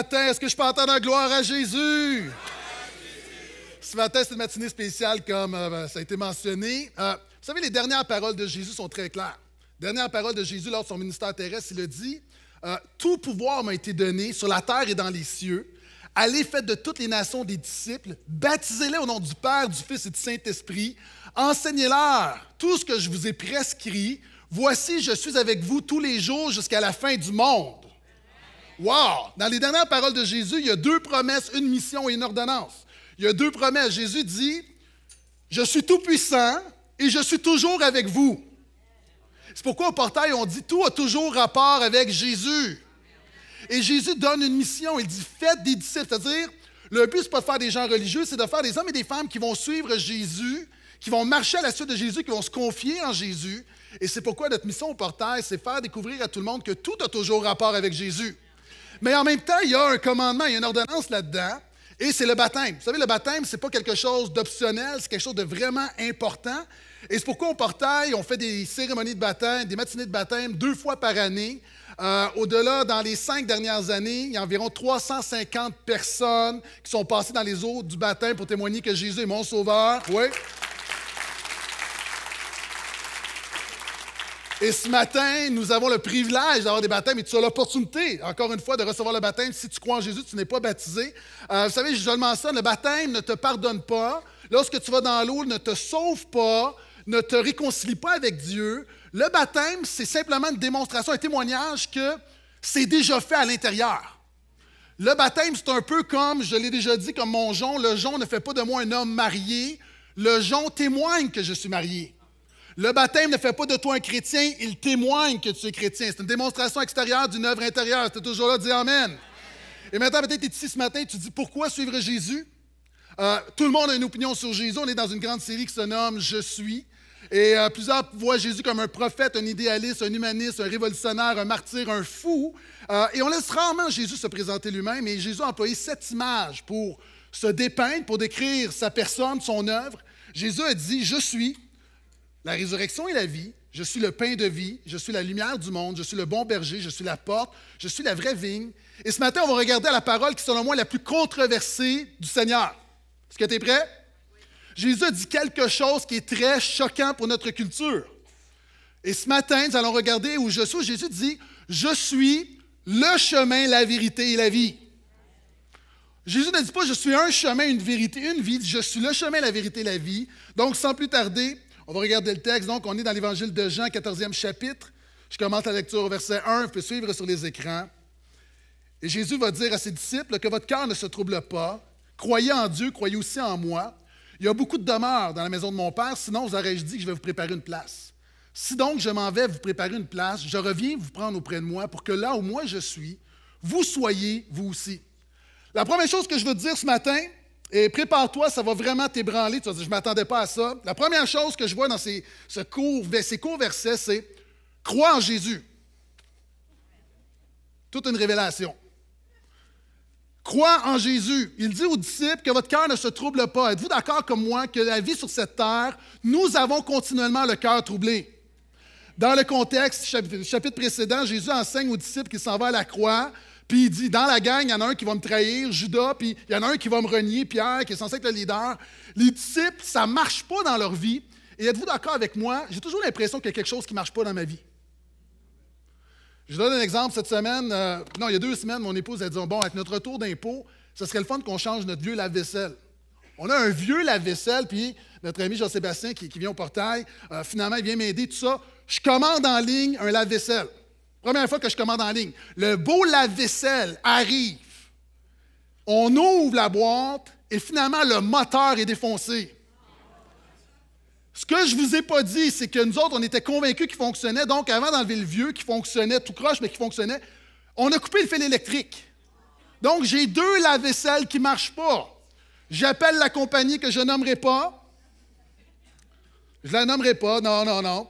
matin. Est-ce que je peux entendre la gloire à Jésus? Ce matin, c'est une matinée spéciale, comme euh, ben, ça a été mentionné. Euh, vous savez, les dernières paroles de Jésus sont très claires. dernières parole de Jésus lors de son ministère terrestre, il a dit euh, Tout pouvoir m'a été donné sur la terre et dans les cieux. Allez, faites de toutes les nations des disciples, baptisez-les au nom du Père, du Fils et du Saint-Esprit, enseignez-leur tout ce que je vous ai prescrit. Voici, je suis avec vous tous les jours jusqu'à la fin du monde. Wow! Dans les dernières paroles de Jésus, il y a deux promesses, une mission et une ordonnance. Il y a deux promesses. Jésus dit, je suis tout puissant et je suis toujours avec vous. C'est pourquoi au portail, on dit tout a toujours rapport avec Jésus. Et Jésus donne une mission. Il dit faites des disciples. C'est-à-dire, le but, ce n'est pas de faire des gens religieux, c'est de faire des hommes et des femmes qui vont suivre Jésus, qui vont marcher à la suite de Jésus, qui vont se confier en Jésus. Et c'est pourquoi notre mission au portail, c'est faire découvrir à tout le monde que tout a toujours rapport avec Jésus. Mais en même temps, il y a un commandement, il y a une ordonnance là-dedans, et c'est le baptême. Vous savez, le baptême, n'est pas quelque chose d'optionnel, c'est quelque chose de vraiment important. Et c'est pourquoi on portail, on fait des cérémonies de baptême, des matinées de baptême deux fois par année. Euh, au-delà, dans les cinq dernières années, il y a environ 350 personnes qui sont passées dans les eaux du baptême pour témoigner que Jésus est mon sauveur. Oui. Et ce matin, nous avons le privilège d'avoir des baptêmes et tu as l'opportunité, encore une fois, de recevoir le baptême. Si tu crois en Jésus, tu n'es pas baptisé. Euh, vous savez, je le le baptême ne te pardonne pas. Lorsque tu vas dans l'eau, ne te sauve pas, ne te réconcilie pas avec Dieu. Le baptême, c'est simplement une démonstration, un témoignage que c'est déjà fait à l'intérieur. Le baptême, c'est un peu comme, je l'ai déjà dit, comme mon jonc. Le jonc ne fait pas de moi un homme marié. Le jonc témoigne que je suis marié. Le baptême ne fait pas de toi un chrétien, il témoigne que tu es chrétien. C'est une démonstration extérieure d'une œuvre intérieure. es toujours là, dis Amen. Et maintenant, peut-être tu es ici ce matin, tu dis pourquoi suivre Jésus? Euh, tout le monde a une opinion sur Jésus. On est dans une grande série qui se nomme Je suis. Et euh, plusieurs voient Jésus comme un prophète, un idéaliste, un humaniste, un révolutionnaire, un martyr, un fou. Euh, et on laisse rarement Jésus se présenter lui-même. Et Jésus a employé cette image pour se dépeindre, pour décrire sa personne, son œuvre. Jésus a dit Je suis la résurrection et la vie. Je suis le pain de vie, je suis la lumière du monde, je suis le bon berger, je suis la porte, je suis la vraie vigne. Et ce matin, on va regarder la parole qui, selon moi, est la plus controversée du Seigneur. Est-ce que tu es prêt? Jésus dit quelque chose qui est très choquant pour notre culture. Et ce matin, nous allons regarder où je suis. Jésus dit, je suis le chemin, la vérité et la vie. Jésus ne dit pas, je suis un chemin, une vérité, une vie. Je suis le chemin, la vérité et la vie. Donc, sans plus tarder, on va regarder le texte. Donc, on est dans l'Évangile de Jean, 14e chapitre. Je commence la lecture au verset 1, vous pouvez suivre sur les écrans. Et Jésus va dire à ses disciples que votre cœur ne se trouble pas. Croyez en Dieu, croyez aussi en moi. Il y a beaucoup de demeures dans la maison de mon Père, sinon vous aurais-je dit que je vais vous préparer une place. Si donc je m'en vais vous préparer une place, je reviens vous prendre auprès de moi pour que là où moi je suis, vous soyez vous aussi. La première chose que je veux dire ce matin, et prépare-toi, ça va vraiment t'ébranler. Tu vas dire, je ne m'attendais pas à ça. La première chose que je vois dans ces, ce ces courts versets, c'est crois en Jésus. Toute une révélation. Crois en Jésus. Il dit aux disciples que votre cœur ne se trouble pas. Êtes-vous d'accord comme moi que la vie sur cette terre, nous avons continuellement le cœur troublé? Dans le contexte, chapitre précédent, Jésus enseigne aux disciples qu'il s'en va à la croix, puis il dit, dans la gang, il y en a un qui va me trahir, Judas, puis il y en a un qui va me renier, Pierre, qui est censé être le leader. Les disciples, ça ne marche pas dans leur vie. Et êtes-vous d'accord avec moi? J'ai toujours l'impression qu'il y a quelque chose qui ne marche pas dans ma vie. Je donne un exemple cette semaine. Euh, non, il y a deux semaines, mon épouse a dit Bon, avec notre retour d'impôt, ce serait le fun qu'on change notre vieux lave-vaisselle. On a un vieux lave-vaisselle, puis notre ami Jean-Sébastien qui, vient au portail, euh, finalement, il vient m'aider, tout ça. Je commande en ligne un lave-vaisselle. Première fois que je commande en ligne. Le beau lave-vaisselle arrive. On ouvre la boîte et finalement, le moteur est défoncé. Ce que je ne vous ai pas dit, c'est que nous autres, on était convaincus qu'il fonctionnait. Donc, avant d'enlever le vieux qui fonctionnait tout croche, mais qui fonctionnait, on a coupé le fil électrique. Donc, j'ai deux lave-vaisselle qui ne marchent pas. J'appelle la compagnie que je nommerai pas. Je la nommerai pas, non, non, non.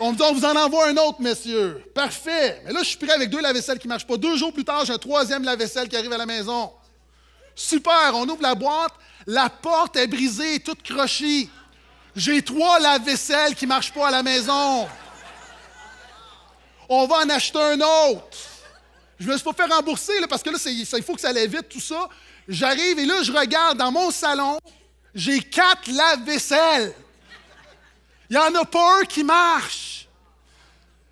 On me vous en envoie un autre, messieurs. Parfait. Mais là, je suis prêt avec deux lave-vaisselle qui ne marchent pas. Deux jours plus tard, j'ai un troisième lave-vaisselle qui arrive à la maison. Super, on ouvre la boîte, la porte est brisée, toute crochée. J'ai trois lave-vaisselle qui ne marchent pas à la maison. On va en acheter un autre. Je ne me suis pas fait rembourser parce que là, il faut que ça aille vite, tout ça. J'arrive et là, je regarde dans mon salon, j'ai quatre lave-vaisselle. Il n'y en a pas un qui marche.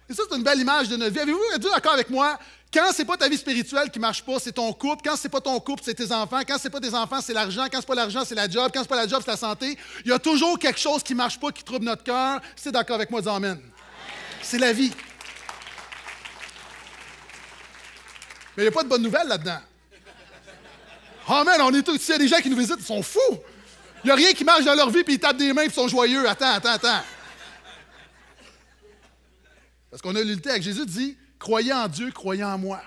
Et ça, c'est une belle image de notre vie. Avez-vous d'accord avec moi? Quand c'est pas ta vie spirituelle qui marche pas, c'est ton couple. Quand c'est pas ton couple, c'est tes enfants. Quand c'est pas tes enfants, c'est l'argent. Quand c'est pas l'argent, c'est la job. Quand c'est pas la job, c'est la santé. Il y a toujours quelque chose qui marche pas, qui trouble notre cœur. C'est d'accord avec moi, dis amen. C'est la vie. Mais il n'y a pas de bonne nouvelles là-dedans. Amen, on est tous. S'il y a des gens qui nous visitent, ils sont fous. Il n'y a rien qui marche dans leur vie, puis ils tapent des mains, puis ils sont joyeux. Attends, attends, attends. Parce qu'on a l'unité avec Jésus dit Croyez en Dieu, croyez en moi.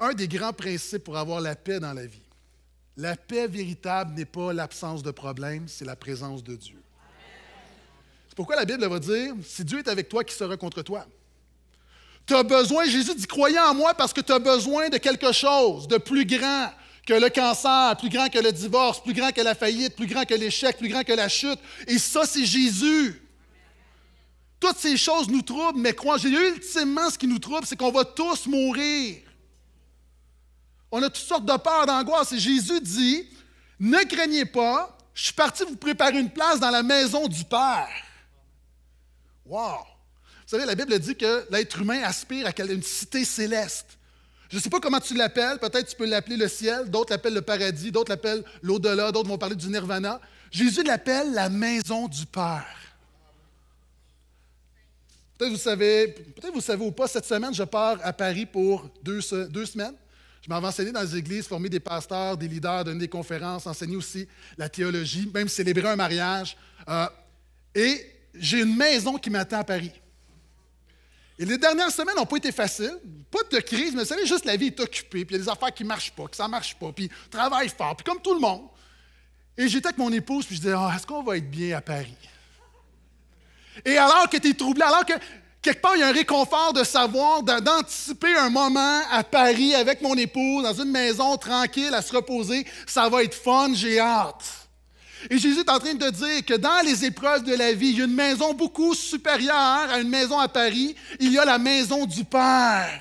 Un des grands principes pour avoir la paix dans la vie. La paix véritable n'est pas l'absence de problèmes, c'est la présence de Dieu. C'est pourquoi la Bible va dire Si Dieu est avec toi, qui sera contre toi Tu as besoin, Jésus dit Croyez en moi parce que tu as besoin de quelque chose de plus grand que le cancer, plus grand que le divorce, plus grand que la faillite, plus grand que l'échec, plus grand que la chute. Et ça, c'est Jésus. Toutes ces choses nous troublent, mais crois le ultimement, ce qui nous trouble, c'est qu'on va tous mourir. On a toutes sortes de peurs, d'angoisse. Et Jésus dit Ne craignez pas, je suis parti vous préparer une place dans la maison du Père. Wow! Vous savez, la Bible dit que l'être humain aspire à une cité céleste. Je ne sais pas comment tu l'appelles, peut-être tu peux l'appeler le ciel, d'autres l'appellent le paradis, d'autres l'appellent l'au-delà, d'autres vont parler du nirvana. Jésus l'appelle la maison du Père. Peut-être vous savez, peut vous savez ou pas, cette semaine, je pars à Paris pour deux, semaines. Je m'en dans les églises, former des pasteurs, des leaders, donner des conférences, enseigner aussi la théologie, même célébrer un mariage. Euh, et j'ai une maison qui m'attend à Paris. Et les dernières semaines n'ont pas été faciles. Pas de crise, mais vous savez, juste la vie est occupée, puis il y a des affaires qui ne marchent pas, que ça ne marche pas, puis travaille fort, puis comme tout le monde. Et j'étais avec mon épouse, puis je disais, ah, est-ce qu'on va être bien à Paris? Et alors que tu es troublé, alors que quelque part, il y a un réconfort de savoir, d'anticiper un moment à Paris avec mon épouse, dans une maison tranquille, à se reposer. Ça va être fun, j'ai hâte. Et Jésus est en train de te dire que dans les épreuves de la vie, il y a une maison beaucoup supérieure à une maison à Paris. Il y a la maison du Père.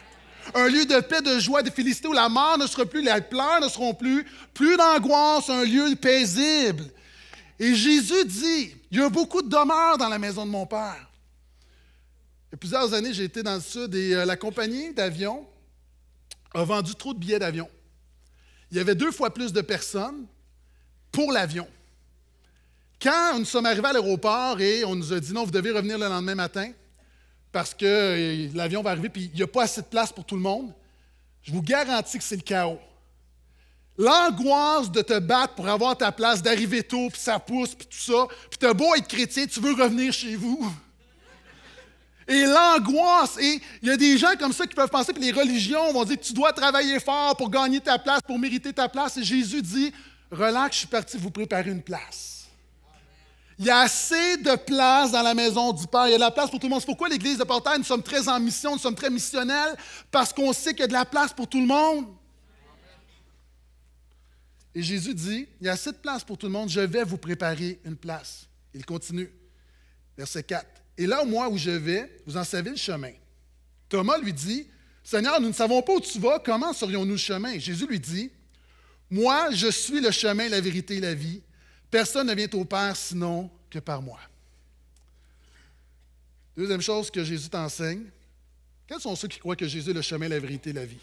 Un lieu de paix, de joie, de félicité où la mort ne sera plus, les pleurs ne seront plus, plus d'angoisse, un lieu paisible. Et Jésus dit, il y a beaucoup de demeures dans la maison de mon Père. Il y a plusieurs années, j'ai été dans le sud et euh, la compagnie d'avion a vendu trop de billets d'avion. Il y avait deux fois plus de personnes pour l'avion. Quand nous sommes arrivés à l'aéroport et on nous a dit non, vous devez revenir le lendemain matin parce que euh, l'avion va arriver et il n'y a pas assez de place pour tout le monde, je vous garantis que c'est le chaos. L'angoisse de te battre pour avoir ta place, d'arriver tôt, puis ça pousse, puis tout ça, puis t'as beau être chrétien, tu veux revenir chez vous. Et l'angoisse, et il y a des gens comme ça qui peuvent penser que les religions vont dire que tu dois travailler fort pour gagner ta place, pour mériter ta place. Et Jésus dit, relax, je suis parti vous préparer une place. Il y a assez de place dans la maison du Père. Il y a de la place pour tout le monde. C'est pourquoi l'Église de Portail, nous sommes très en mission, nous sommes très missionnels, parce qu'on sait qu'il y a de la place pour tout le monde. Et Jésus dit, il y a assez de place pour tout le monde, je vais vous préparer une place. Il continue. Verset 4. Et là, moi où je vais, vous en savez le chemin. Thomas lui dit, Seigneur, nous ne savons pas où tu vas, comment serions-nous le chemin? Jésus lui dit, Moi, je suis le chemin, la vérité et la vie. Personne ne vient au Père sinon que par moi. Deuxième chose que Jésus t'enseigne, quels sont ceux qui croient que Jésus est le chemin, la vérité et la vie?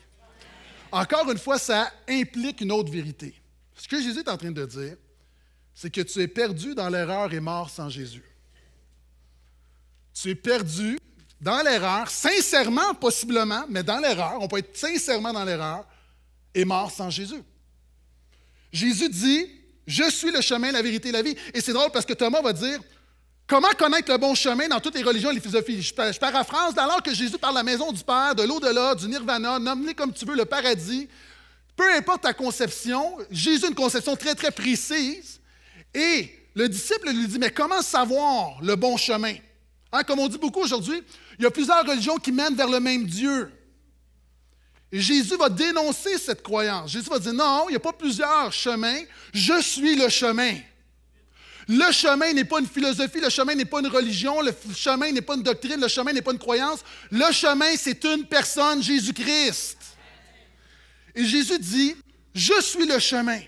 Encore une fois, ça implique une autre vérité. Ce que Jésus est en train de dire, c'est que tu es perdu dans l'erreur et mort sans Jésus. Tu es perdu dans l'erreur, sincèrement, possiblement, mais dans l'erreur, on peut être sincèrement dans l'erreur et mort sans Jésus. Jésus dit, je suis le chemin, la vérité, la vie. Et c'est drôle parce que Thomas va dire, Comment connaître le bon chemin dans toutes les religions et les philosophies? Je, France, alors que Jésus parle de la maison du Père, de l'au-delà, du nirvana, nomme comme tu veux, le paradis, peu importe ta conception, Jésus a une conception très, très précise. Et le disciple lui dit, mais comment savoir le bon chemin? Hein, comme on dit beaucoup aujourd'hui, il y a plusieurs religions qui mènent vers le même Dieu. Jésus va dénoncer cette croyance. Jésus va dire, non, il n'y a pas plusieurs chemins, je suis le chemin. Le chemin n'est pas une philosophie, le chemin n'est pas une religion, le chemin n'est pas une doctrine, le chemin n'est pas une croyance. Le chemin, c'est une personne, Jésus-Christ. Et Jésus dit, je suis le chemin.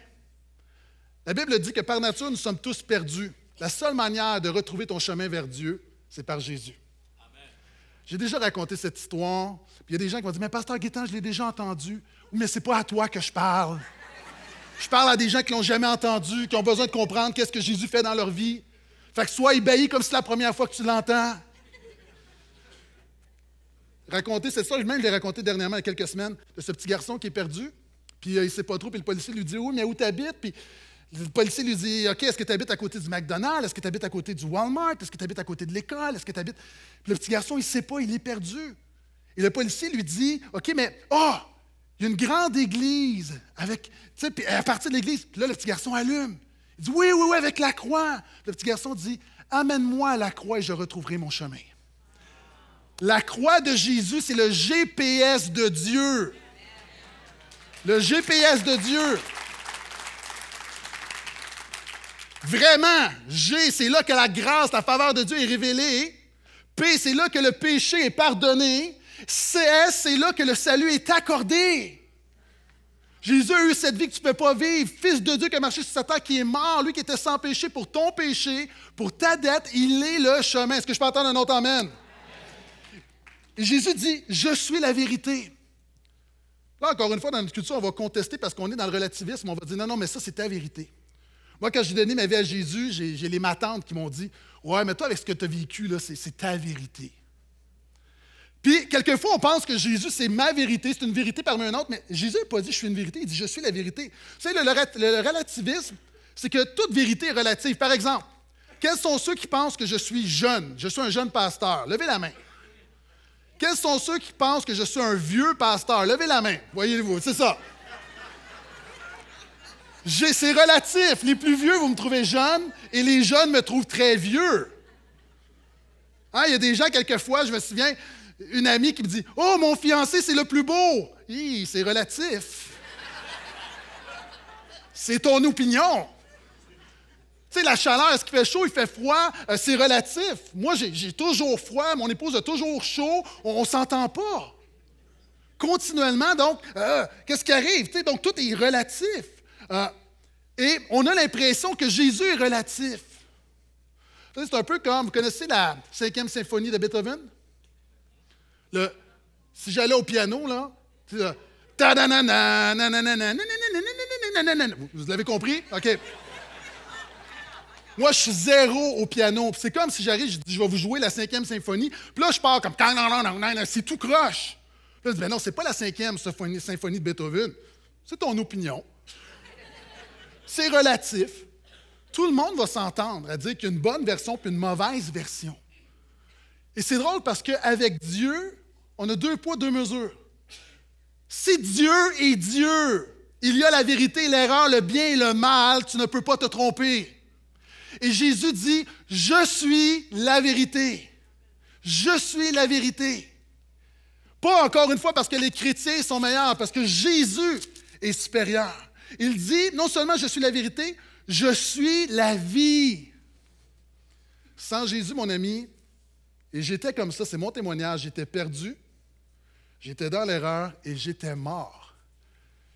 La Bible dit que par nature, nous sommes tous perdus. La seule manière de retrouver ton chemin vers Dieu, c'est par Jésus. J'ai déjà raconté cette histoire, il y a des gens qui vont dire Mais Pasteur Guétan, je l'ai déjà entendu. Ou mais c'est pas à toi que je parle. Je parle à des gens qui l'ont jamais entendu, qui ont besoin de comprendre qu'est-ce que Jésus fait dans leur vie. Fait que sois ébahi comme si la première fois que tu l'entends raconter ça, ça. Même je l'ai raconté dernièrement, il y a quelques semaines, de ce petit garçon qui est perdu. Puis euh, il ne sait pas trop. Puis le policier lui dit Oui, mais où t'habites Puis le policier lui dit OK, est-ce que tu habites à côté du McDonald's Est-ce que tu habites à côté du Walmart Est-ce que tu habites à côté de l'école Est-ce que tu habites. Puis le petit garçon, il ne sait pas, il est perdu. Et le policier lui dit OK, mais. Oh Il y a une grande église. Avec, puis à partir de l'église, là, le petit garçon allume. Il dit Oui, oui, oui, avec la croix. Le petit garçon dit Amène-moi à la croix et je retrouverai mon chemin. La croix de Jésus, c'est le GPS de Dieu. Le GPS de Dieu. Vraiment, G, c'est là que la grâce, la faveur de Dieu est révélée. P, c'est là que le péché est pardonné. CS, c'est là que le salut est accordé. Jésus a eu cette vie que tu ne peux pas vivre. Fils de Dieu qui a marché sur Satan, qui est mort, lui qui était sans péché pour ton péché, pour ta dette, il est le chemin. Est-ce que je peux entendre un autre Amen? Jésus dit, je suis la vérité. Là, encore une fois, dans notre culture, on va contester parce qu'on est dans le relativisme. On va dire, non, non, mais ça, c'est ta vérité. Moi, quand j'ai donné ma vie à Jésus, j'ai les matantes qui m'ont dit Ouais, mais toi, avec ce que tu as vécu, c'est ta vérité. Puis, quelquefois, on pense que Jésus, c'est ma vérité, c'est une vérité parmi un autre, mais Jésus n'a pas dit je suis une vérité, il dit je suis la vérité. Tu sais le relativisme, c'est que toute vérité est relative. Par exemple, quels sont ceux qui pensent que je suis jeune, je suis un jeune pasteur Levez la main. Quels sont ceux qui pensent que je suis un vieux pasteur? Levez la main, voyez-vous, c'est ça. C'est relatif. Les plus vieux, vous me trouvez jeune, et les jeunes me trouvent très vieux. Hein, il y a des gens, quelquefois, je me souviens, une amie qui me dit Oh, mon fiancé, c'est le plus beau. C'est relatif. c'est ton opinion. Tu sais, la chaleur, est-ce qu'il fait chaud, il fait froid, euh, c'est relatif. Moi, j'ai toujours froid, mon épouse a toujours chaud, on, ne s'entend pas. Continuellement, donc, euh, qu'est-ce qui arrive? Tu donc, tout est relatif. Euh, et on a l'impression que Jésus est relatif. C'est un peu comme, vous connaissez la cinquième symphonie de Beethoven? Le, si j'allais au piano, là, ta vous l'avez compris? OK. Moi, je suis zéro au piano. C'est comme si j'arrive, je dis, je vais vous jouer la cinquième symphonie. Puis là, je pars comme, c'est tout croche. Puis là, je dis, ben non, c'est pas la cinquième symphonie, symphonie de Beethoven. C'est ton opinion. C'est relatif. Tout le monde va s'entendre à dire qu'il y a une bonne version puis une mauvaise version. Et c'est drôle parce qu'avec Dieu, on a deux poids, deux mesures. Si Dieu est Dieu, il y a la vérité, l'erreur, le bien et le mal, tu ne peux pas te tromper. Et Jésus dit, je suis la vérité. Je suis la vérité. Pas encore une fois parce que les chrétiens sont meilleurs, parce que Jésus est supérieur. Il dit, non seulement je suis la vérité, je suis la vie. Sans Jésus, mon ami, et j'étais comme ça, c'est mon témoignage, j'étais perdu, j'étais dans l'erreur et j'étais mort.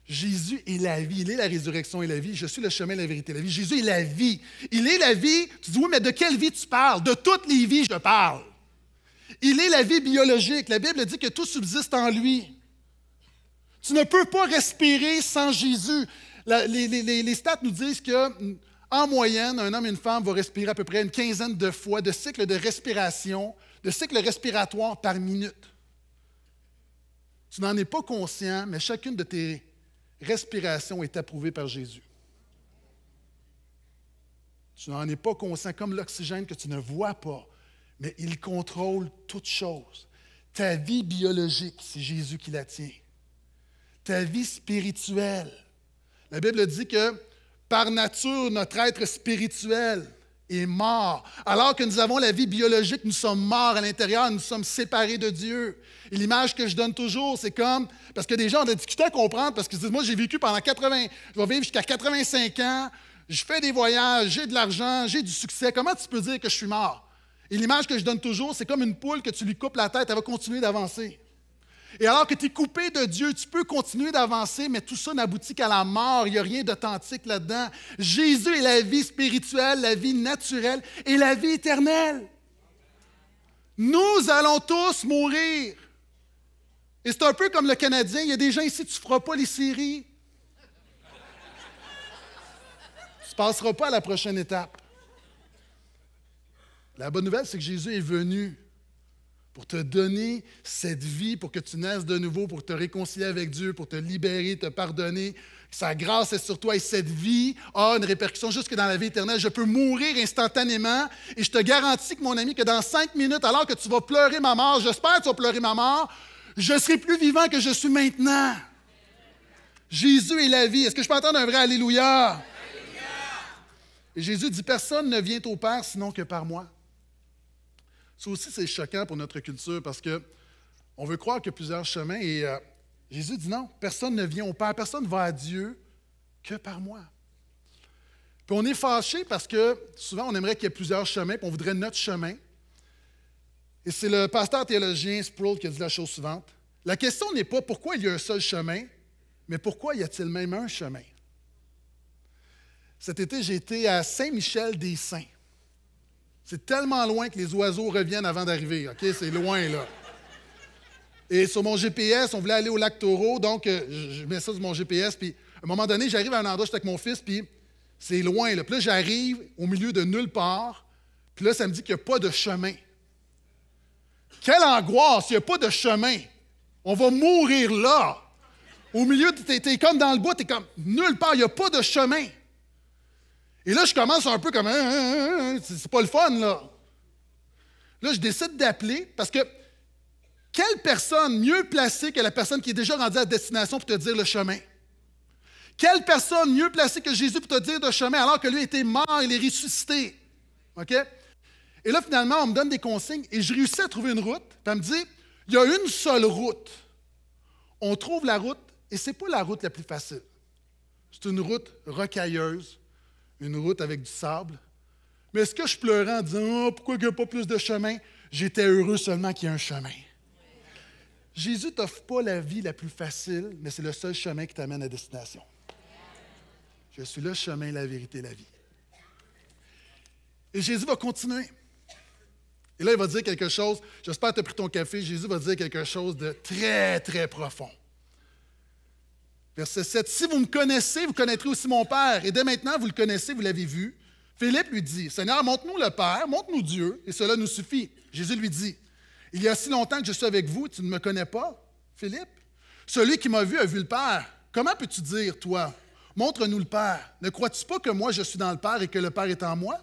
Jésus est la vie, il est la résurrection et la vie. Je suis le chemin, la vérité, la vie. Jésus est la vie. Il est la vie. Tu dis, oui, mais de quelle vie tu parles? De toutes les vies, je parle. Il est la vie biologique. La Bible dit que tout subsiste en lui. Tu ne peux pas respirer sans Jésus. les, stats nous disent que en moyenne, un homme et une femme vont respirer à peu près une quinzaine de fois de cycles de respiration, de cycles respiratoires par minute. Tu n'en es pas conscient, mais chacune de tes respiration est approuvée par Jésus. Tu n'en es pas conscient, comme l'oxygène que tu ne vois pas, mais il contrôle toute chose. Ta vie biologique, c'est Jésus qui la tient. Ta vie spirituelle. La Bible dit que par nature, notre être spirituel, est mort. Alors que nous avons la vie biologique, nous sommes morts à l'intérieur, nous sommes séparés de Dieu. Et l'image que je donne toujours, c'est comme, parce que des gens ont des à comprendre, parce qu'ils disent, moi j'ai vécu pendant 80, je vais vivre jusqu'à 85 ans, je fais des voyages, j'ai de l'argent, j'ai du succès, comment tu peux dire que je suis mort? Et l'image que je donne toujours, c'est comme une poule que tu lui coupes la tête, elle va continuer d'avancer. Et alors que tu es coupé de Dieu, tu peux continuer d'avancer, mais tout ça n'aboutit qu'à la mort. Il n'y a rien d'authentique là-dedans. Jésus est la vie spirituelle, la vie naturelle et la vie éternelle. Nous allons tous mourir. Et c'est un peu comme le Canadien. Il y a des gens ici, tu ne feras pas les séries. tu ne passeras pas à la prochaine étape. La bonne nouvelle, c'est que Jésus est venu pour te donner cette vie, pour que tu naisses de nouveau, pour te réconcilier avec Dieu, pour te libérer, te pardonner. Sa grâce est sur toi et cette vie a une répercussion jusque dans la vie éternelle. Je peux mourir instantanément et je te garantis que mon ami, que dans cinq minutes, alors que tu vas pleurer ma mort, j'espère que tu vas pleurer ma mort, je serai plus vivant que je suis maintenant. Jésus est la vie. Est-ce que je peux entendre un vrai Alléluia? Alléluia. Et Jésus dit, personne ne vient au Père sinon que par moi. Ça aussi, c'est choquant pour notre culture parce que on veut croire qu'il y a plusieurs chemins et euh, Jésus dit non, personne ne vient au Père, personne ne va à Dieu que par moi. Puis on est fâché parce que souvent on aimerait qu'il y ait plusieurs chemins, puis on voudrait notre chemin. Et c'est le pasteur théologien Sproul qui a dit la chose suivante. La question n'est pas pourquoi il y a un seul chemin, mais pourquoi y a-t-il même un chemin? Cet été, j'ai été à Saint-Michel-des-Saints. C'est tellement loin que les oiseaux reviennent avant d'arriver. OK? C'est loin, là. Et sur mon GPS, on voulait aller au lac Taureau, donc euh, je mets ça sur mon GPS. Puis à un moment donné, j'arrive à un endroit, j'étais avec mon fils, puis c'est loin. Là. Puis là, j'arrive au milieu de nulle part, puis là, ça me dit qu'il n'y a pas de chemin. Quelle angoisse, il n'y a pas de chemin. On va mourir là. Au milieu, tu comme dans le bois, tu es comme nulle part, il n'y a pas de chemin. Et là, je commence un peu comme. Hein, hein, hein, c'est pas le fun, là. Là, je décide d'appeler parce que quelle personne mieux placée que la personne qui est déjà rendue à destination pour te dire le chemin? Quelle personne mieux placée que Jésus pour te dire le chemin alors que lui était mort, il est ressuscité? OK? Et là, finalement, on me donne des consignes et je réussis à trouver une route. Puis elle me dit il y a une seule route. On trouve la route et ce n'est pas la route la plus facile. C'est une route rocailleuse, une route avec du sable. Mais est-ce que je pleurais en disant ah, pourquoi il n'y a pas plus de chemin J'étais heureux seulement qu'il y ait un chemin. Jésus t'offre pas la vie la plus facile, mais c'est le seul chemin qui t'amène à destination. Je suis le chemin, la vérité, la vie. Et Jésus va continuer. Et là, il va dire quelque chose. J'espère que tu as pris ton café. Jésus va dire quelque chose de très, très profond. Verset 7. Si vous me connaissez, vous connaîtrez aussi mon Père. Et dès maintenant, vous le connaissez, vous l'avez vu. Philippe lui dit Seigneur, montre-nous le Père, montre-nous Dieu, et cela nous suffit. Jésus lui dit Il y a si longtemps que je suis avec vous, tu ne me connais pas, Philippe Celui qui m'a vu a vu le Père. Comment peux-tu dire, toi Montre-nous le Père. Ne crois-tu pas que moi je suis dans le Père et que le Père est en moi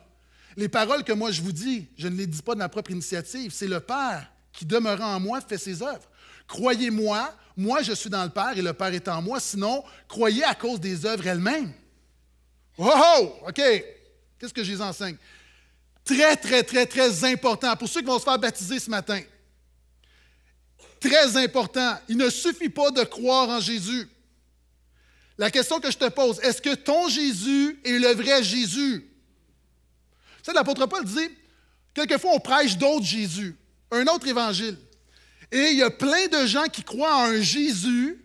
Les paroles que moi je vous dis, je ne les dis pas de ma propre initiative, c'est le Père qui demeurant en moi fait ses œuvres. Croyez-moi, moi, je suis dans le Père et le Père est en moi. Sinon, croyez à cause des œuvres elles-mêmes. Oh, oh, oh, OK. Qu'est-ce que je les enseigne? Très, très, très, très important. Pour ceux qui vont se faire baptiser ce matin, très important. Il ne suffit pas de croire en Jésus. La question que je te pose, est-ce que ton Jésus est le vrai Jésus? Tu sais, l'apôtre Paul dit, quelquefois on prêche d'autres Jésus, un autre évangile. Et il y a plein de gens qui croient en un Jésus,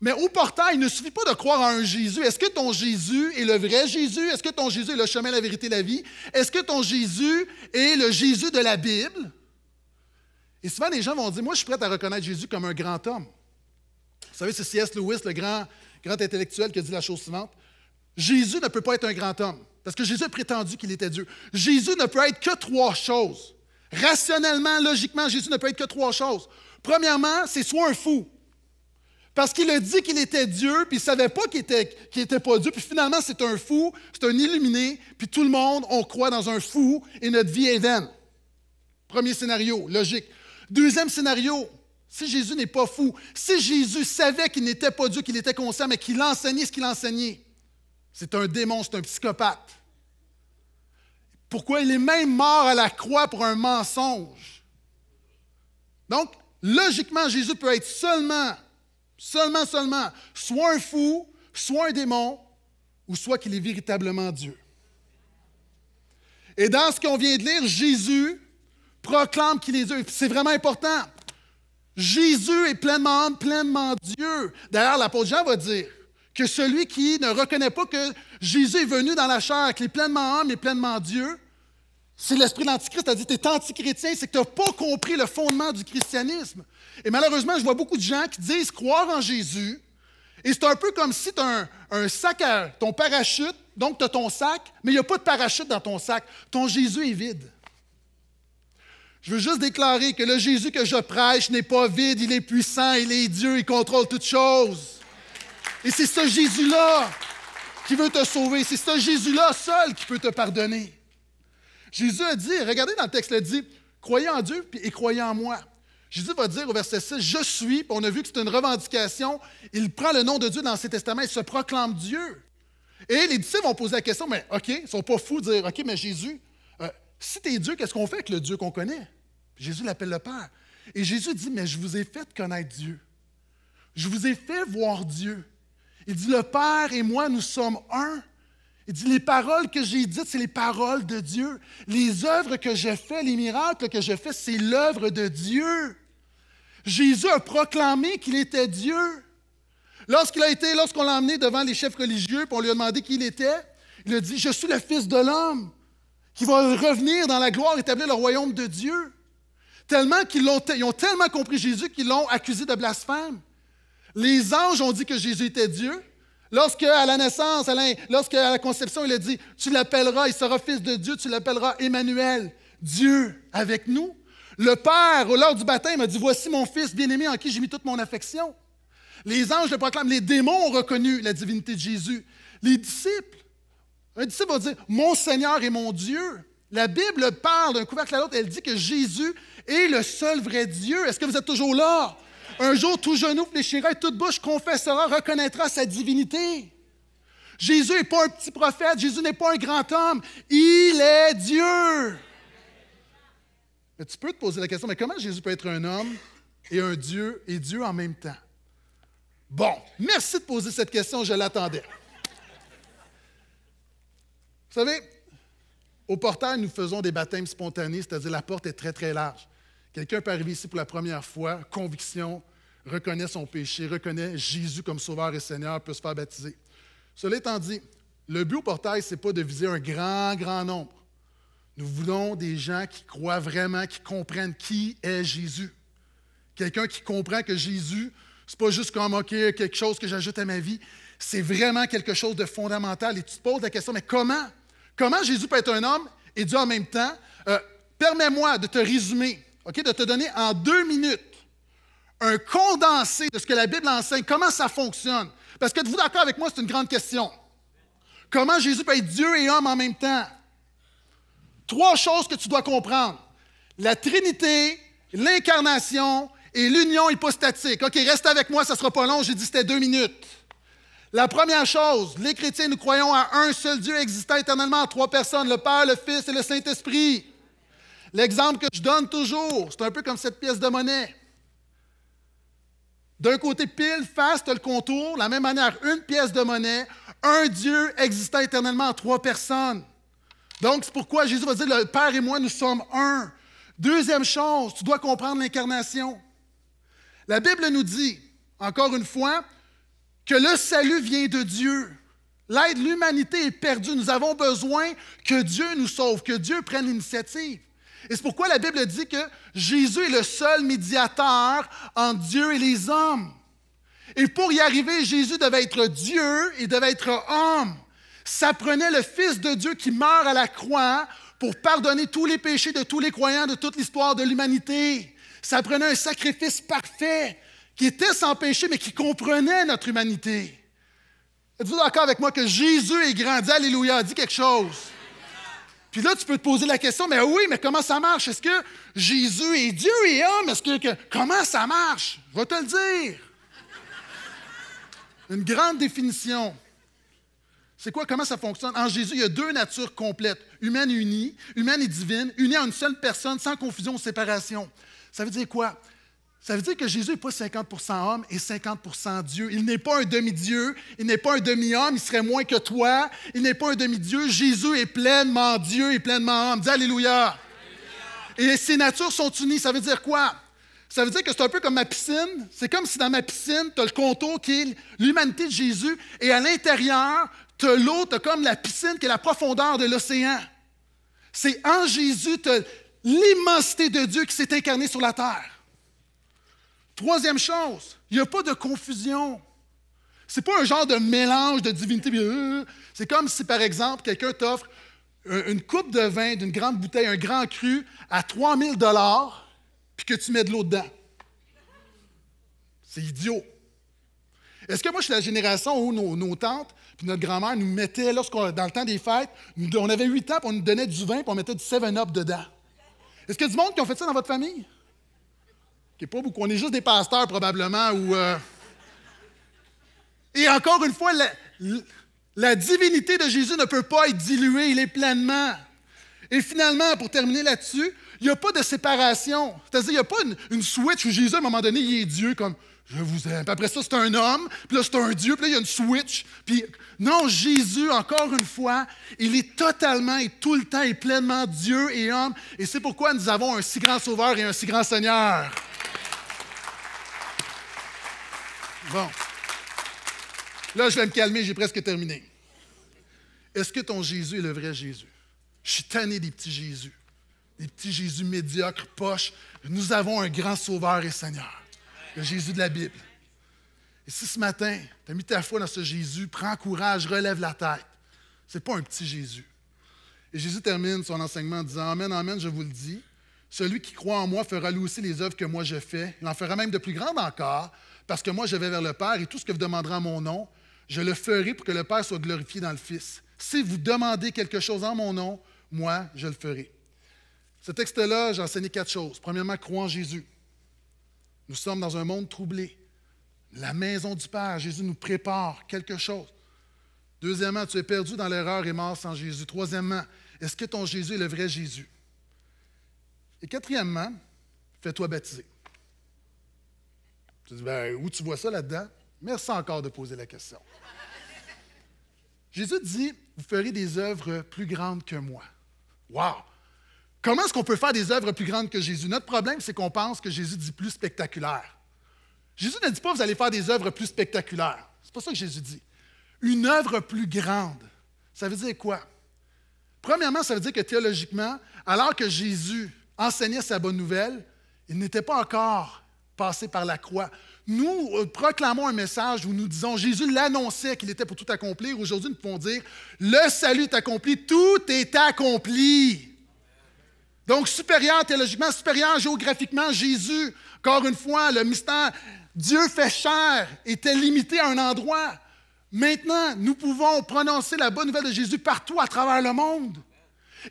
mais au portail, il ne suffit pas de croire en un Jésus. Est-ce que ton Jésus est le vrai Jésus? Est-ce que ton Jésus est le chemin, la vérité, la vie? Est-ce que ton Jésus est le Jésus de la Bible? Et souvent, les gens vont dire, moi, je suis prêt à reconnaître Jésus comme un grand homme. Vous savez, c'est C.S. Lewis, le grand, grand intellectuel, qui a dit la chose suivante. Jésus ne peut pas être un grand homme, parce que Jésus a prétendu qu'il était Dieu. Jésus ne peut être que trois choses. Rationnellement, logiquement, Jésus ne peut être que trois choses. Premièrement, c'est soit un fou, parce qu'il a dit qu'il était Dieu, puis il ne savait pas qu'il n'était était pas Dieu, puis finalement, c'est un fou, c'est un illuminé, puis tout le monde, on croit dans un fou, et notre vie est vaine. Premier scénario, logique. Deuxième scénario, si Jésus n'est pas fou, si Jésus savait qu'il n'était pas Dieu, qu'il était conscient, mais qu'il enseignait ce qu'il enseignait, c'est un démon, c'est un psychopathe. Pourquoi il est même mort à la croix pour un mensonge. Donc, logiquement, Jésus peut être seulement, seulement, seulement, soit un fou, soit un démon, ou soit qu'il est véritablement Dieu. Et dans ce qu'on vient de lire, Jésus proclame qu'il est Dieu. C'est vraiment important. Jésus est pleinement homme, pleinement Dieu. D'ailleurs, l'apôtre Jean va dire, que celui qui ne reconnaît pas que Jésus est venu dans la chair, qu'il est pleinement homme et pleinement Dieu, c'est l'esprit de l'Antichrist. a dit, tu es antichrétien, c'est que tu n'as pas compris le fondement du christianisme. Et malheureusement, je vois beaucoup de gens qui disent croire en Jésus. Et c'est un peu comme si tu un, un, sac à ton parachute, donc tu as ton sac, mais il n'y a pas de parachute dans ton sac. Ton Jésus est vide. Je veux juste déclarer que le Jésus que je prêche n'est pas vide, il est puissant, il est Dieu, il contrôle toutes choses. Et c'est ce Jésus-là qui veut te sauver. C'est ce Jésus-là seul qui peut te pardonner. Jésus a dit, regardez dans le texte, il a dit, croyez en Dieu et croyez en moi. Jésus va dire au verset 6, je suis, on a vu que c'est une revendication. Il prend le nom de Dieu dans ses testaments, il se proclame Dieu. Et les disciples vont poser la question, mais OK, ils ne sont pas fous de dire, OK, mais Jésus, euh, si tu es Dieu, qu'est-ce qu'on fait avec le Dieu qu'on connaît? Jésus l'appelle le Père. Et Jésus dit, mais je vous ai fait connaître Dieu. Je vous ai fait voir Dieu. Il dit, le Père et moi, nous sommes un. Il dit, les paroles que j'ai dites, c'est les paroles de Dieu. Les œuvres que j'ai faites, les miracles que j'ai faits, c'est l'œuvre de Dieu. Jésus a proclamé qu'il était Dieu. Lorsqu'il a été, lorsqu'on l'a emmené devant les chefs religieux, pour lui a demandé qui il était, il a dit, je suis le Fils de l'homme qui va revenir dans la gloire, et établir le royaume de Dieu. Tellement qu'ils ils ont tellement compris Jésus qu'ils l'ont accusé de blasphème. Les anges ont dit que Jésus était Dieu. Lorsque à la naissance, lorsque à la conception, il a dit, tu l'appelleras, il sera fils de Dieu, tu l'appelleras Emmanuel, Dieu avec nous. Le Père, au l'heure du baptême, a dit, voici mon fils bien-aimé en qui j'ai mis toute mon affection. Les anges le proclament, les démons ont reconnu la divinité de Jésus. Les disciples, un disciple va dire, mon Seigneur et mon Dieu. La Bible parle d'un couvercle à l'autre, elle dit que Jésus est le seul vrai Dieu. Est-ce que vous êtes toujours là? Un jour, tout genou fléchira et toute bouche confessera, reconnaîtra sa divinité. Jésus n'est pas un petit prophète, Jésus n'est pas un grand homme, il est Dieu. tu peux te poser la question, mais comment Jésus peut être un homme et un Dieu et Dieu en même temps? Bon, merci de poser cette question, je l'attendais. Vous savez, au portail, nous faisons des baptêmes spontanés, c'est-à-dire la porte est très, très large. Quelqu'un peut arriver ici pour la première fois, conviction, reconnaît son péché, reconnaît Jésus comme sauveur et Seigneur, peut se faire baptiser. Cela étant dit, le but au portail, ce n'est pas de viser un grand, grand nombre. Nous voulons des gens qui croient vraiment, qui comprennent qui est Jésus. Quelqu'un qui comprend que Jésus, c'est pas juste comme OK, quelque chose que j'ajoute à ma vie. C'est vraiment quelque chose de fondamental. Et tu te poses la question, mais comment? Comment Jésus peut être un homme et Dieu en même temps? Euh, permets-moi de te résumer de te donner en deux minutes un condensé de ce que la Bible enseigne, comment ça fonctionne. Parce que êtes-vous d'accord avec moi, c'est une grande question. Comment Jésus peut être Dieu et homme en même temps? Trois choses que tu dois comprendre. La Trinité, l'incarnation et l'union hypostatique. OK, reste avec moi, ça ne sera pas long, j'ai dit c'était deux minutes. La première chose, les chrétiens, nous croyons à un seul Dieu existant éternellement, en trois personnes, le Père, le Fils et le Saint-Esprit. L'exemple que je donne toujours, c'est un peu comme cette pièce de monnaie. D'un côté, pile, face, tu as le contour. De la même manière, une pièce de monnaie, un Dieu existant éternellement en trois personnes. Donc, c'est pourquoi Jésus va dire, le Père et moi, nous sommes un. Deuxième chose, tu dois comprendre l'incarnation. La Bible nous dit, encore une fois, que le salut vient de Dieu. L'aide, de l'humanité est perdue. Nous avons besoin que Dieu nous sauve, que Dieu prenne l'initiative. Et c'est pourquoi la Bible dit que Jésus est le seul médiateur entre Dieu et les hommes. Et pour y arriver, Jésus devait être Dieu, et devait être homme. Ça prenait le Fils de Dieu qui meurt à la croix pour pardonner tous les péchés de tous les croyants de toute l'histoire de l'humanité. Ça prenait un sacrifice parfait qui était sans péché, mais qui comprenait notre humanité. Êtes-vous d'accord avec moi que Jésus est grand? Alléluia, dit quelque chose. Puis là, tu peux te poser la question, mais oui, mais comment ça marche? Est-ce que Jésus est Dieu et homme? Est-ce que, comment ça marche? Je vais te le dire. Une grande définition. C'est quoi, comment ça fonctionne? En Jésus, il y a deux natures complètes, humaine et unie, humaine et divine, unie en une seule personne, sans confusion ou séparation. Ça veut dire quoi? Ça veut dire que Jésus n'est pas 50 homme et 50 Dieu. Il n'est pas un demi-dieu, il n'est pas un demi-homme, il serait moins que toi. Il n'est pas un demi-dieu. Jésus est pleinement Dieu et pleinement homme. Dis Alléluia. Et ses natures sont unies. Ça veut dire quoi? Ça veut dire que c'est un peu comme ma piscine. C'est comme si dans ma piscine, tu as le contour qui est l'humanité de Jésus et à l'intérieur, tu as l'eau, tu as comme la piscine qui est la profondeur de l'océan. C'est en Jésus, tu l'immensité de Dieu qui s'est incarnée sur la terre. Troisième chose, il n'y a pas de confusion. C'est pas un genre de mélange de divinité. Euh, euh, euh. C'est comme si, par exemple, quelqu'un t'offre une coupe de vin d'une grande bouteille, un grand cru, à 3000 dollars, puis que tu mets de l'eau dedans. C'est idiot. Est-ce que moi, je suis la génération où nos, tantes puis notre grand-mère nous mettaient, lorsqu'on dans le temps des fêtes, on avait 8 ans, on nous donnait du vin, puis on mettait du 7-up dedans. Est-ce qu'il y a du monde qui a fait ça dans votre famille? on est juste des pasteurs probablement. Ou, euh. Et encore une fois, la, divinité de Jésus ne peut pas être diluée, il est pleinement. Et finalement, pour terminer là-dessus, il n'y a pas de séparation. C'est-à-dire, il n'y a pas une, switch où Jésus, à un moment donné, il est Dieu comme je vous aime. Puis après ça, c'est un homme, puis là, c'est un Dieu, puis là, il y a une switch. Puis non, Jésus, encore une fois, il est totalement et tout le temps et pleinement Dieu et homme. Et c'est pourquoi nous avons un si grand Sauveur et un si grand Seigneur. Bon. Là, je vais me calmer, j'ai presque terminé. Est-ce que ton Jésus est le vrai Jésus? Je suis tanné des petits Jésus, des petits Jésus médiocres, poches. Nous avons un grand Sauveur et Seigneur, le Jésus de la Bible. Et si ce matin, tu as mis ta foi dans ce Jésus, prends courage, relève la tête. Ce n'est pas un petit Jésus. Et Jésus termine son enseignement en disant Amen, Amen, je vous le dis. Celui qui croit en moi fera lui aussi les œuvres que moi je fais. Il en fera même de plus grandes encore, parce que moi je vais vers le Père et tout ce que vous demanderez en mon nom, je le ferai pour que le Père soit glorifié dans le Fils. Si vous demandez quelque chose en mon nom, moi je le ferai. Ce texte-là, j'ai enseigné quatre choses. Premièrement, crois en Jésus. Nous sommes dans un monde troublé. La maison du Père, Jésus nous prépare quelque chose. Deuxièmement, tu es perdu dans l'erreur et mort sans Jésus. Troisièmement, est-ce que ton Jésus est le vrai Jésus? Et quatrièmement, fais-toi baptiser. Tu dis, ben, où tu vois ça là-dedans? Merci encore de poser la question. Jésus dit, vous ferez des œuvres plus grandes que moi. Wow! Comment est-ce qu'on peut faire des œuvres plus grandes que Jésus? Notre problème, c'est qu'on pense que Jésus dit plus spectaculaire. Jésus ne dit pas, vous allez faire des œuvres plus spectaculaires. C'est pas ça que Jésus dit. Une œuvre plus grande, ça veut dire quoi? Premièrement, ça veut dire que théologiquement, alors que Jésus enseignait sa bonne nouvelle, il n'était pas encore Passé par la croix. Nous euh, proclamons un message où nous disons, Jésus l'annonçait qu'il était pour tout accomplir. Aujourd'hui, nous pouvons dire, le salut est accompli, tout est accompli. Donc, supérieur théologiquement, supérieur géographiquement, Jésus, encore une fois, le mystère, Dieu fait chair, était limité à un endroit. Maintenant, nous pouvons prononcer la bonne nouvelle de Jésus partout à travers le monde.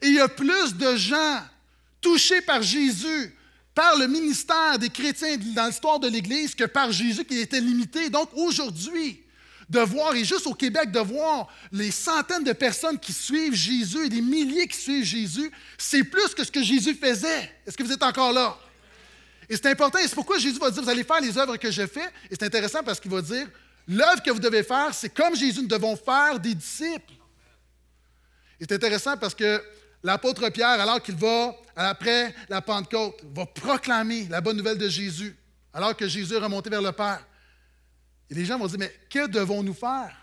Et il y a plus de gens touchés par Jésus par le ministère des chrétiens dans l'histoire de l'Église que par Jésus qui était limité. Donc aujourd'hui, de voir, et juste au Québec, de voir les centaines de personnes qui suivent Jésus et les milliers qui suivent Jésus, c'est plus que ce que Jésus faisait. Est-ce que vous êtes encore là? Et c'est important, et c'est pourquoi Jésus va dire, vous allez faire les œuvres que je fais. Et c'est intéressant parce qu'il va dire, l'œuvre que vous devez faire, c'est comme Jésus, nous devons faire des disciples. c'est intéressant parce que l'apôtre Pierre, alors qu'il va, après la Pentecôte, va proclamer la bonne nouvelle de Jésus, alors que Jésus est remonté vers le Père. Et les gens vont dire, mais que devons-nous faire?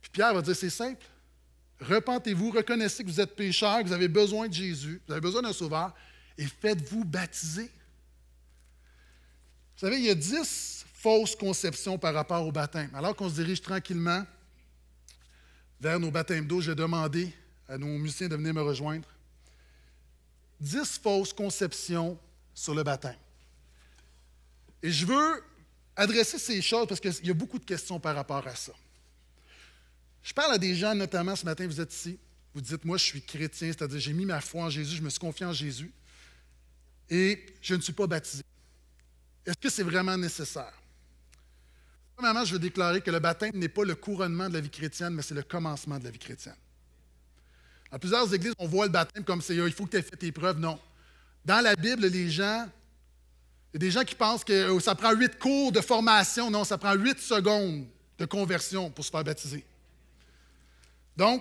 Puis Pierre va dire, c'est simple. Repentez-vous, reconnaissez que vous êtes pécheurs, que vous avez besoin de Jésus, vous avez besoin d'un sauveur, et faites-vous baptiser. Vous savez, il y a dix fausses conceptions par rapport au baptême. Alors qu'on se dirige tranquillement vers nos baptêmes d'eau, j'ai demandé à nos musiciens de venir me rejoindre. Dix fausses conceptions sur le baptême. Et je veux adresser ces choses parce qu'il y a beaucoup de questions par rapport à ça. Je parle à des gens, notamment ce matin, vous êtes ici, vous dites, moi je suis chrétien, c'est-à-dire j'ai mis ma foi en Jésus, je me suis confié en Jésus, et je ne suis pas baptisé. Est-ce que c'est vraiment nécessaire? Premièrement, je veux déclarer que le baptême n'est pas le couronnement de la vie chrétienne, mais c'est le commencement de la vie chrétienne. À plusieurs églises, on voit le baptême comme c'est il faut que tu aies fait tes preuves. Non. Dans la Bible, les gens, il y a des gens qui pensent que oh, ça prend huit cours de formation. Non, ça prend huit secondes de conversion pour se faire baptiser. Donc,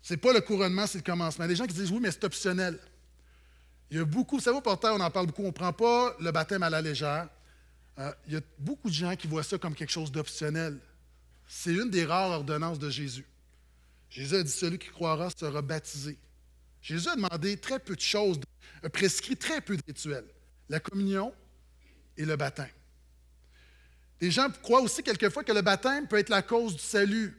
ce n'est pas le couronnement, c'est le commencement. Il y des gens qui disent oui, mais c'est optionnel. Il y a beaucoup, ça va porter, on en parle beaucoup, on ne prend pas le baptême à la légère. Euh, il y a beaucoup de gens qui voient ça comme quelque chose d'optionnel. C'est une des rares ordonnances de Jésus. Jésus a dit Celui qui croira sera baptisé. Jésus a demandé très peu de choses, a prescrit très peu de rituels la communion et le baptême. Des gens croient aussi quelquefois que le baptême peut être la cause du salut.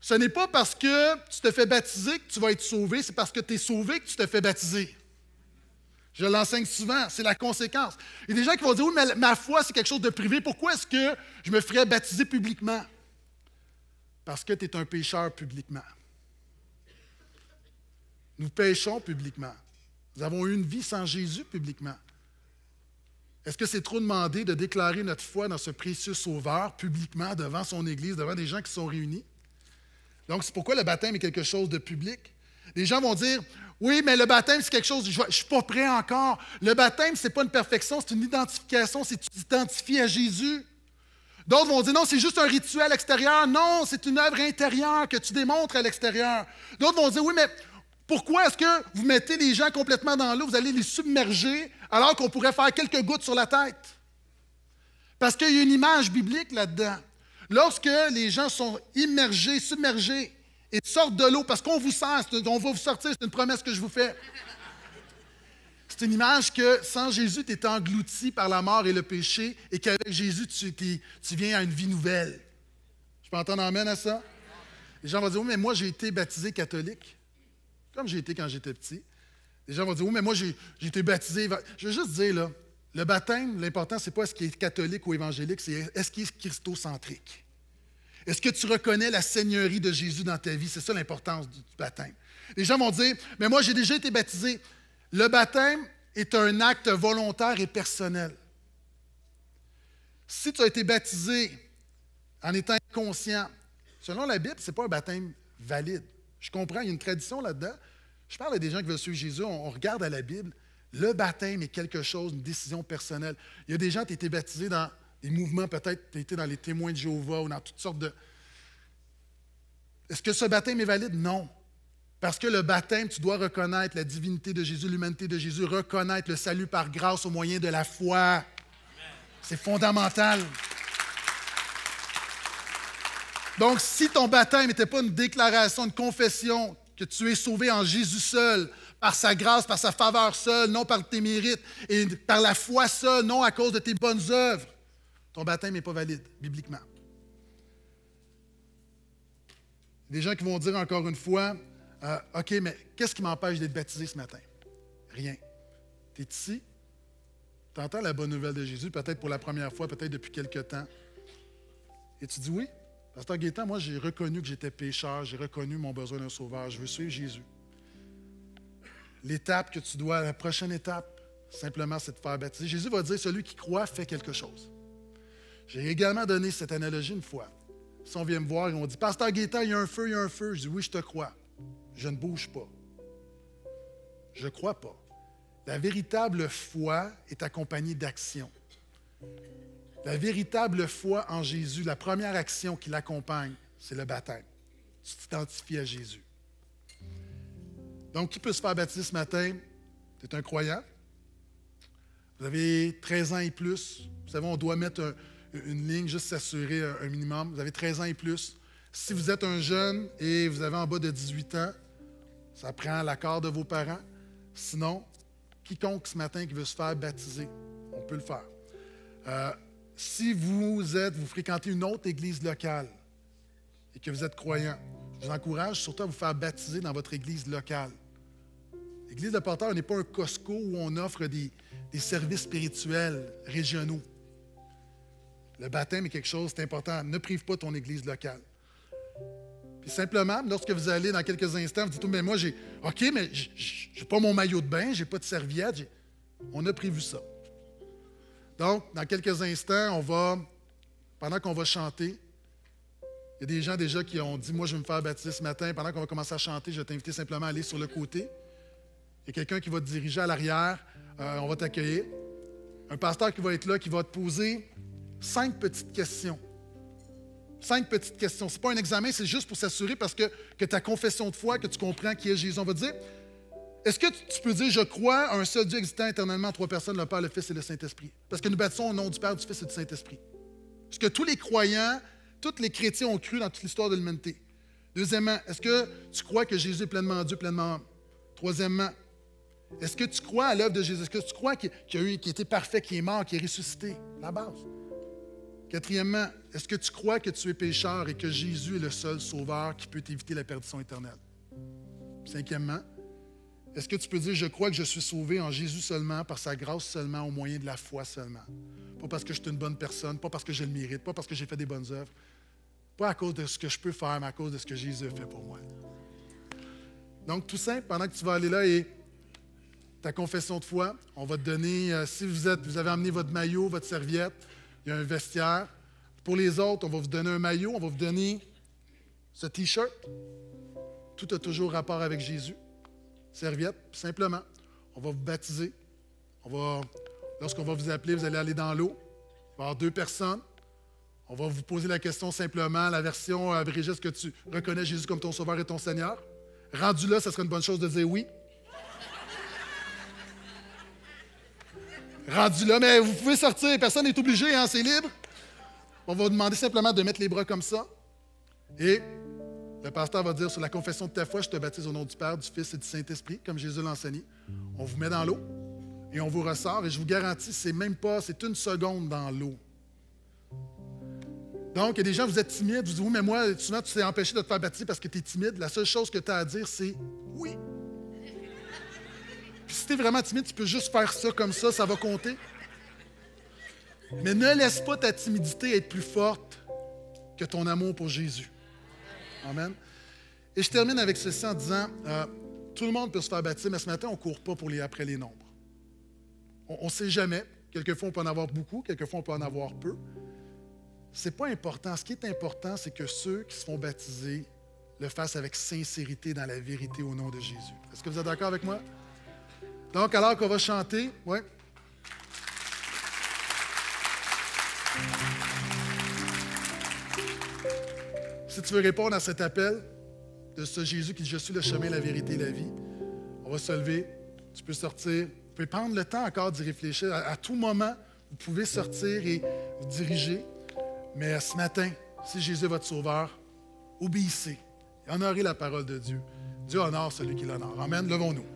Ce n'est pas parce que tu te fais baptiser que tu vas être sauvé, c'est parce que tu es sauvé que tu te fais baptiser. Je l'enseigne souvent, c'est la conséquence. Il y a des gens qui vont dire, oui, mais ma foi, c'est quelque chose de privé. Pourquoi est-ce que je me ferais baptiser publiquement? Parce que tu es un pécheur publiquement. Nous péchons publiquement. Nous avons eu une vie sans Jésus publiquement. Est-ce que c'est trop demandé de déclarer notre foi dans ce précieux Sauveur publiquement devant son Église, devant des gens qui sont réunis? Donc, c'est pourquoi le baptême est quelque chose de public. Les gens vont dire, oui, mais le baptême, c'est quelque chose, je ne suis pas prêt encore. Le baptême, ce n'est pas une perfection, c'est une identification, c'est tu t'identifies à Jésus. D'autres vont dire non, c'est juste un rituel extérieur. Non, c'est une œuvre intérieure que tu démontres à l'extérieur. D'autres vont dire oui, mais pourquoi est-ce que vous mettez les gens complètement dans l'eau, vous allez les submerger alors qu'on pourrait faire quelques gouttes sur la tête? Parce qu'il y a une image biblique là-dedans. Lorsque les gens sont immergés, submergés et sortent de l'eau, parce qu'on vous sent on va vous sortir, c'est une promesse que je vous fais. C'est une image que sans Jésus, tu es englouti par la mort et le péché et qu'avec Jésus, tu, viens à une vie nouvelle. Je peux entendre amène à ça? Les gens vont dire, oui, mais moi, j'ai été baptisé catholique comme j'ai été quand j'étais petit. Les gens vont dire, oui, oh, mais moi, j'ai été baptisé. Je veux juste dire, là, le baptême, l'important, ce n'est pas est-ce qu'il est catholique ou évangélique, c'est est-ce qu'il est christocentrique. Est-ce que tu reconnais la seigneurie de Jésus dans ta vie? C'est ça l'importance du, baptême. Les gens vont dire, mais moi, j'ai déjà été baptisé. Le baptême est un acte volontaire et personnel. Si tu as été baptisé en étant inconscient, selon la Bible, ce n'est pas un baptême valide. Je comprends, il y a une tradition là-dedans. Je parle à des gens qui veulent suivre Jésus, on, regarde à la Bible. Le baptême est quelque chose, une décision personnelle. Il y a des gens, qui ont été baptisés dans des mouvements, peut-être, tu été dans les témoins de Jéhovah ou dans toutes sortes de. Est-ce que ce baptême est valide? Non. Parce que le baptême, tu dois reconnaître la divinité de Jésus, l'humanité de Jésus, reconnaître le salut par grâce au moyen de la foi. C'est fondamental. Donc, si ton baptême n'était pas une déclaration, une confession que tu es sauvé en Jésus seul, par sa grâce, par sa faveur seule, non par tes mérites et par la foi seule, non à cause de tes bonnes œuvres, ton baptême n'est pas valide, bibliquement. Des gens qui vont dire encore une fois, euh, OK, mais qu'est-ce qui m'empêche d'être baptisé ce matin? Rien. Tu es ici, tu entends la bonne nouvelle de Jésus, peut-être pour la première fois, peut-être depuis quelque temps, et tu dis oui, Pasteur Gaétan, moi, j'ai reconnu que j'étais pécheur, j'ai reconnu mon besoin d'un sauveur, je veux suivre Jésus. L'étape que tu dois, la prochaine étape, simplement, c'est de faire baptiser. Jésus va dire, celui qui croit fait quelque chose. J'ai également donné cette analogie une fois. Si on vient me voir et on dit, Pasteur Gaétan, il y a un feu, il y a un feu, je dis, oui, je te crois. Je ne bouge pas. Je ne crois pas. La véritable foi est accompagnée d'action. La véritable foi en Jésus, la première action qui l'accompagne, c'est le baptême. Tu t'identifies à Jésus. Donc, qui peut se faire baptiser ce matin? Tu es un croyant. Vous avez 13 ans et plus. Vous savez, on doit mettre une ligne, juste s'assurer un, un minimum. Vous avez 13 ans et plus. Si vous êtes un jeune et vous avez en bas de 18 ans, ça prend l'accord de vos parents. Sinon, quiconque ce matin qui veut se faire baptiser, on peut le faire. Euh, si vous êtes, vous fréquentez une autre église locale et que vous êtes croyant, je vous encourage surtout à vous faire baptiser dans votre église locale. L'église de Porteur n'est pas un Costco où on offre des, services spirituels régionaux. Le baptême est quelque chose d'important. Ne prive pas ton église locale. Puis simplement, lorsque vous allez dans quelques instants, vous dites oh, mais moi, j'ai. OK, mais j'ai pas mon maillot de bain, j'ai pas de serviette. On a prévu ça. Donc, dans quelques instants, on va, pendant qu'on va chanter, il y a des gens déjà qui ont dit, moi je vais me faire baptiser ce matin, pendant qu'on va commencer à chanter, je vais t'inviter simplement à aller sur le côté. Il y a quelqu'un qui va te diriger à l'arrière, euh, on va t'accueillir. Un pasteur qui va être là, qui va te poser cinq petites questions. Cinq petites questions. Ce n'est pas un examen, c'est juste pour s'assurer parce que, que ta confession de foi, que tu comprends qui est Jésus. On va dire, est-ce que tu peux dire, je crois à un seul Dieu existant éternellement, trois personnes, le Père, le Fils et le Saint-Esprit? Parce que nous bâtissons au nom du Père, du Fils et du Saint-Esprit. Est-ce que tous les croyants, tous les chrétiens ont cru dans toute l'histoire de l'humanité? Deuxièmement, est-ce que tu crois que Jésus est pleinement Dieu, pleinement homme? Troisièmement, est-ce que tu crois à l'œuvre de Jésus? Est-ce que tu crois qu'il a, eu, qui était parfait, qu'il est mort, qu'il est ressuscité? La base. Quatrièmement, est-ce que tu crois que tu es pécheur et que Jésus est le seul sauveur qui peut t'éviter la perdition éternelle? Cinquièmement, est-ce que tu peux dire, je crois que je suis sauvé en Jésus seulement, par sa grâce seulement, au moyen de la foi seulement? Pas parce que je suis une bonne personne, pas parce que je le mérite, pas parce que j'ai fait des bonnes œuvres, pas à cause de ce que je peux faire, mais à cause de ce que Jésus a fait pour moi. Donc, tout simple, pendant que tu vas aller là et ta confession de foi, on va te donner, euh, si vous, êtes, vous avez amené votre maillot, votre serviette, il y a un vestiaire. Pour les autres, on va vous donner un maillot, on va vous donner ce T-shirt. Tout a toujours rapport avec Jésus serviette, simplement. On va vous baptiser. On va, lorsqu'on va vous appeler, vous allez aller dans l'eau. Il va y avoir deux personnes. On va vous poser la question simplement, la version euh, abrégée, est-ce que tu reconnais Jésus comme ton Sauveur et ton Seigneur? Rendu là, ce serait une bonne chose de dire oui. Rendu là, mais vous pouvez sortir, personne n'est obligé, hein? c'est libre. On va vous demander simplement de mettre les bras comme ça. Et le pasteur va dire sur la confession de ta foi, je te baptise au nom du Père, du Fils et du Saint-Esprit, comme Jésus enseigné. » On vous met dans l'eau et on vous ressort. Et je vous garantis, c'est même pas, c'est une seconde dans l'eau. Donc, il y a des gens, vous êtes timide, vous dites, oui, mais moi, souvent, tu t'es empêché de te faire baptiser parce que tu es timide. La seule chose que tu as à dire, c'est oui. Puis si tu es vraiment timide, tu peux juste faire ça comme ça, ça va compter. Mais ne laisse pas ta timidité être plus forte que ton amour pour Jésus. Amen. Et je termine avec ceci en disant, euh, tout le monde peut se faire baptiser, mais ce matin, on ne court pas pour les après les nombres. On ne sait jamais. Quelquefois, on peut en avoir beaucoup, quelquefois, on peut en avoir peu. Ce n'est pas important. Ce qui est important, c'est que ceux qui se font baptiser le fassent avec sincérité dans la vérité au nom de Jésus. Est-ce que vous êtes d'accord avec moi? Donc, alors qu'on va chanter, ouais. Si tu veux répondre à cet appel de ce Jésus qui dit Je suis le chemin, la vérité et la vie, on va se lever. Tu peux sortir. Vous pouvez prendre le temps encore d'y réfléchir. À, tout moment, vous pouvez sortir et vous diriger. Mais ce matin, si Jésus est votre sauveur, obéissez et honorez la parole de Dieu. Dieu honore celui qui l'honore. Amen. Levons-nous.